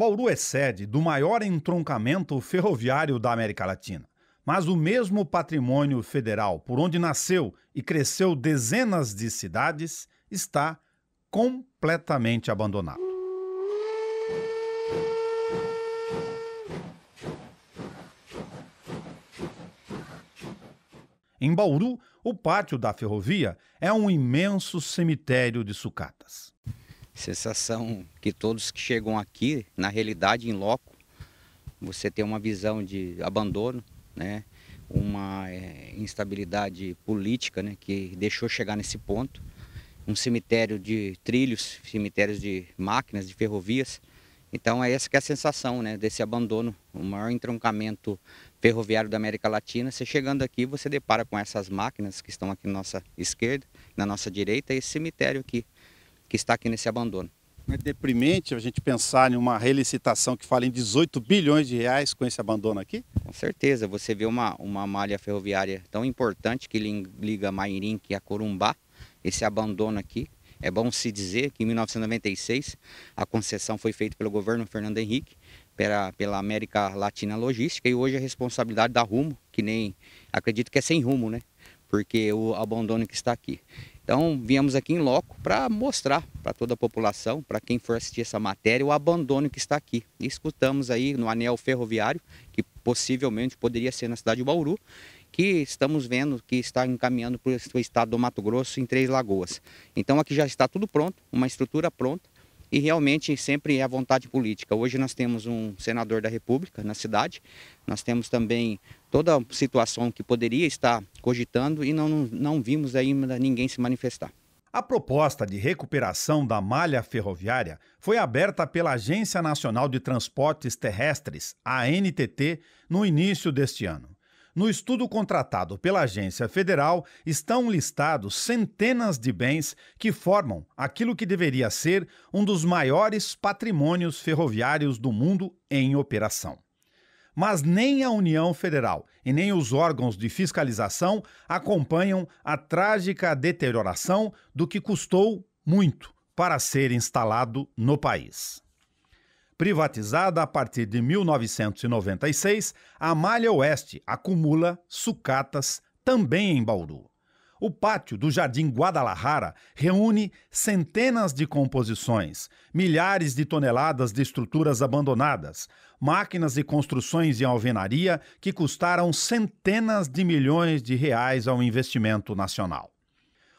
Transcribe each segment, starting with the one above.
Bauru é sede do maior entroncamento ferroviário da América Latina. Mas o mesmo patrimônio federal, por onde nasceu e cresceu dezenas de cidades, está completamente abandonado. Em Bauru, o pátio da ferrovia é um imenso cemitério de sucatas. Sensação que todos que chegam aqui, na realidade, em loco, você tem uma visão de abandono, né? uma é, instabilidade política né? que deixou chegar nesse ponto. Um cemitério de trilhos, cemitérios de máquinas, de ferrovias. Então é essa que é a sensação né? desse abandono, o maior entroncamento ferroviário da América Latina. Você chegando aqui, você depara com essas máquinas que estão aqui na nossa esquerda, na nossa direita, e esse cemitério aqui que está aqui nesse abandono. É deprimente a gente pensar em uma relicitação que fala em 18 bilhões de reais com esse abandono aqui? Com certeza, você vê uma, uma malha ferroviária tão importante que liga Mairinque é a Corumbá, esse abandono aqui. É bom se dizer que em 1996 a concessão foi feita pelo governo Fernando Henrique pela, pela América Latina Logística e hoje a responsabilidade da Rumo, que nem acredito que é sem rumo, né? Porque o abandono que está aqui. Então, viemos aqui em loco para mostrar para toda a população, para quem for assistir essa matéria, o abandono que está aqui. E escutamos aí no anel ferroviário, que possivelmente poderia ser na cidade de Bauru, que estamos vendo que está encaminhando para o estado do Mato Grosso em Três Lagoas. Então, aqui já está tudo pronto, uma estrutura pronta, e realmente sempre é a vontade política. Hoje nós temos um senador da República na cidade, nós temos também toda a situação que poderia estar cogitando e não, não vimos ainda ninguém se manifestar. A proposta de recuperação da malha ferroviária foi aberta pela Agência Nacional de Transportes Terrestres, a ANTT, no início deste ano. No estudo contratado pela agência federal estão listados centenas de bens que formam aquilo que deveria ser um dos maiores patrimônios ferroviários do mundo em operação. Mas nem a União Federal e nem os órgãos de fiscalização acompanham a trágica deterioração do que custou muito para ser instalado no país. Privatizada a partir de 1996, a Malha Oeste acumula sucatas também em Bauru. O pátio do Jardim Guadalajara reúne centenas de composições, milhares de toneladas de estruturas abandonadas, máquinas e construções de alvenaria que custaram centenas de milhões de reais ao investimento nacional.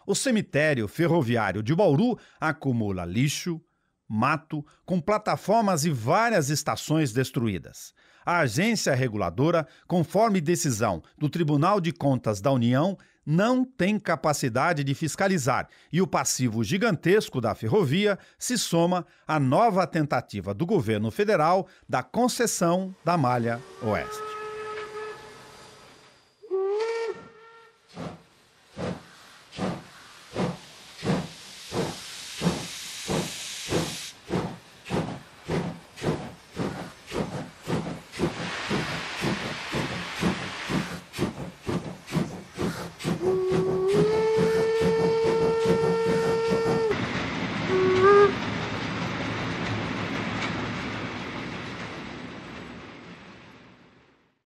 O cemitério ferroviário de Bauru acumula lixo, mato, com plataformas e várias estações destruídas. A agência reguladora, conforme decisão do Tribunal de Contas da União, não tem capacidade de fiscalizar e o passivo gigantesco da ferrovia se soma à nova tentativa do governo federal da concessão da Malha Oeste.